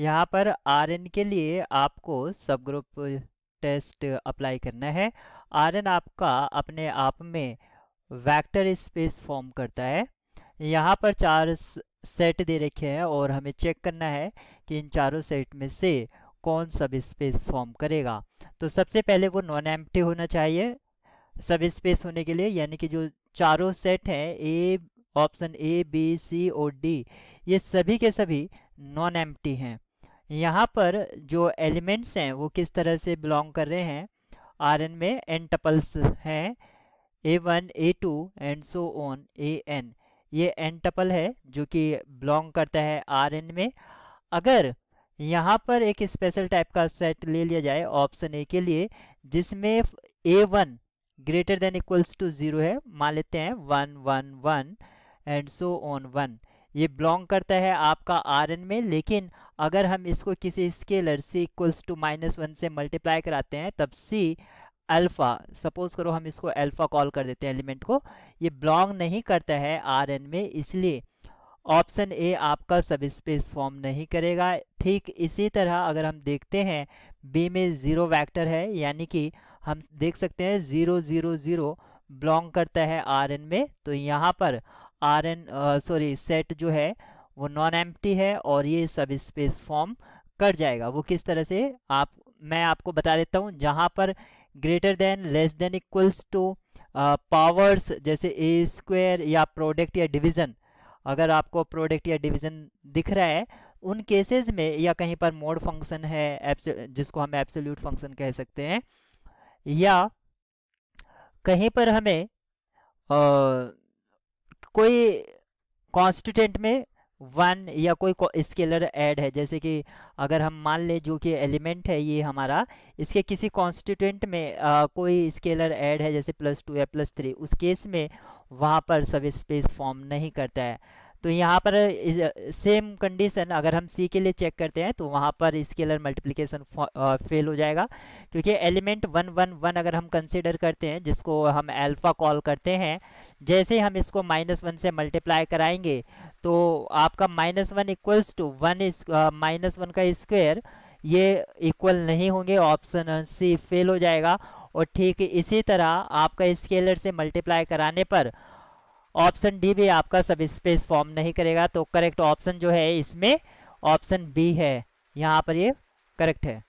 यहाँ पर आर के लिए आपको सब ग्रुप टेस्ट अप्लाई करना है आर आपका अपने आप में वेक्टर स्पेस फॉर्म करता है यहाँ पर चार सेट दे रखे हैं और हमें चेक करना है कि इन चारों सेट में से कौन सब स्पेस फॉर्म करेगा तो सबसे पहले वो नॉन एम्प्टी होना चाहिए सब स्पेस होने के लिए यानी कि जो चारों सेट हैं A option A B C और डी ये सभी के सभी नॉन एम्प्टी हैं यहाँ पर जो एलिमेंट्स हैं वो किस तरह से बिलोंग कर रहे हैं आर में एन टपल्स हैं a one a two and so on a n ये एन टपल है जो कि बिलोंग करता है आर एन में अगर यहाँ पर एक स्पेशल टाइप का सेट ले लिया जाए ऑप्शन ए के लिए जिसमें a one greater than equals to zero है मान लेते हैं one one one and so on one ये बिलोंग करता है आपका आर एन में लेकिन अगर हम इसको किसी scalar c equals to minus one से मल्टीप्लाई कराते हैं तब सी अल्फ़ा सपोज करो हम इसको अल्फ़ा कॉल कर देते हैं एलिमेंट को ये बिलोंग नहीं करता है आर एन में इसलिए ऑप्शन ए आपका सब स्पेस फॉर्म नहीं करेगा ठीक इसी तरह अगर हम देखते हैं बी में ज़ीरो वैक्टर है यानी कि हम देख सकते हैं ज़ीरो ज़ीरो ज़ीरो बिलोंग करता है आर एन में तो यहाँ पर आर एन सॉरी सेट जो है वो नॉन एम है और ये सब स्पेस फॉर्म कर जाएगा वो किस तरह से आप मैं आपको बता देता हूँ जहाँ पर greater than less than equals to powers जैसे ए स्क्वेयर या प्रोडक्ट या डिवीज़न अगर आपको प्रोडक्ट या डिवीज़न दिख रहा है उन केसेस में या कहीं पर मोड फंक्शन है जिसको हम एब्सोल्यूट फंक्शन कह सकते हैं या कहीं पर हमें आ, कोई कॉन्स्टिटेंट में वन या कोई स्केलर ऐड है जैसे कि अगर हम मान लें जो कि एलिमेंट है ये हमारा इसके किसी कॉन्स्टिटेंट में आ, कोई स्केलर ऐड है जैसे प्लस टू या प्लस थ्री उस केस में वहाँ पर सब स्पेस फॉर्म नहीं करता है तो यहाँ पर सेम कंडीशन अगर हम सी के लिए चेक करते हैं तो वहाँ पर स्केलर मल्टीप्लिकेशन फेल हो जाएगा क्योंकि एलिमेंट वन वन वन अगर हम कंसिडर करते हैं जिसको हम एल्फा कॉल करते हैं जैसे ही हम इसको माइनस वन से मल्टीप्लाई कराएंगे तो आपका minus one equals to one minus one का स्क्वेयर ये इक्वल नहीं होंगे ऑप्शन सी फेल हो जाएगा और ठीक इसी तरह आपका स्केलर से मल्टीप्लाई कराने पर ऑप्शन डी भी आपका सब स्पेस फॉर्म नहीं करेगा तो करेक्ट ऑप्शन जो है इसमें ऑप्शन बी है यहाँ पर ये करेक्ट है